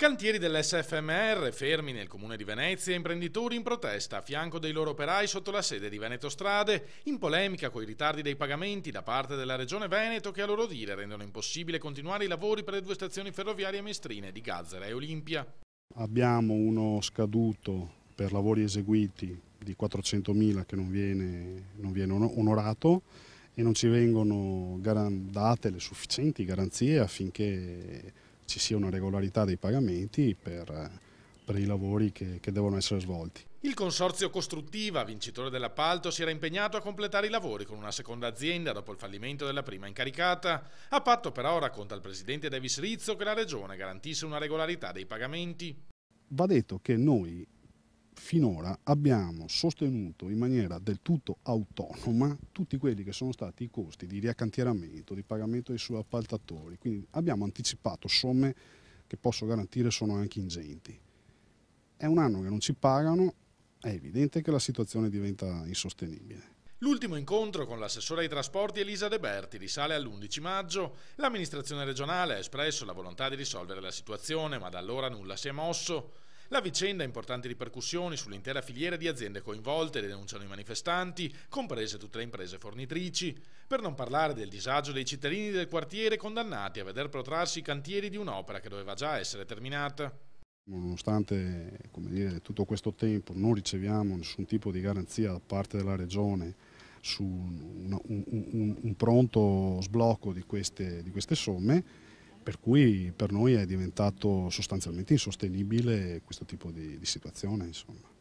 Cantieri dell'SFMR, fermi nel comune di Venezia, imprenditori in protesta a fianco dei loro operai sotto la sede di Veneto Strade, in polemica con i ritardi dei pagamenti da parte della regione Veneto che a loro dire rendono impossibile continuare i lavori per le due stazioni ferroviarie mestrine di Gazzera e Olimpia. Abbiamo uno scaduto per lavori eseguiti di 400.000 che non viene, non viene onorato e non ci vengono date le sufficienti garanzie affinché ci sia una regolarità dei pagamenti per, per i lavori che, che devono essere svolti. Il consorzio Costruttiva, vincitore dell'appalto, si era impegnato a completare i lavori con una seconda azienda dopo il fallimento della prima incaricata, a patto però, racconta il presidente Davis Rizzo, che la regione garantisse una regolarità dei pagamenti. Va detto che noi finora abbiamo sostenuto in maniera del tutto autonoma tutti quelli che sono stati i costi di riaccantieramento, di pagamento dei subappaltatori, quindi abbiamo anticipato somme che posso garantire sono anche ingenti. È un anno che non ci pagano, è evidente che la situazione diventa insostenibile. L'ultimo incontro con l'assessore ai trasporti Elisa De Berti risale all'11 maggio. L'amministrazione regionale ha espresso la volontà di risolvere la situazione, ma da allora nulla si è mosso. La vicenda ha importanti ripercussioni sull'intera filiera di aziende coinvolte, denunciano i manifestanti, comprese tutte le imprese fornitrici, per non parlare del disagio dei cittadini del quartiere condannati a veder protrarsi i cantieri di un'opera che doveva già essere terminata. Nonostante dire, tutto questo tempo non riceviamo nessun tipo di garanzia da parte della Regione su un, un, un, un pronto sblocco di queste, di queste somme, per cui per noi è diventato sostanzialmente insostenibile questo tipo di, di situazione. Insomma.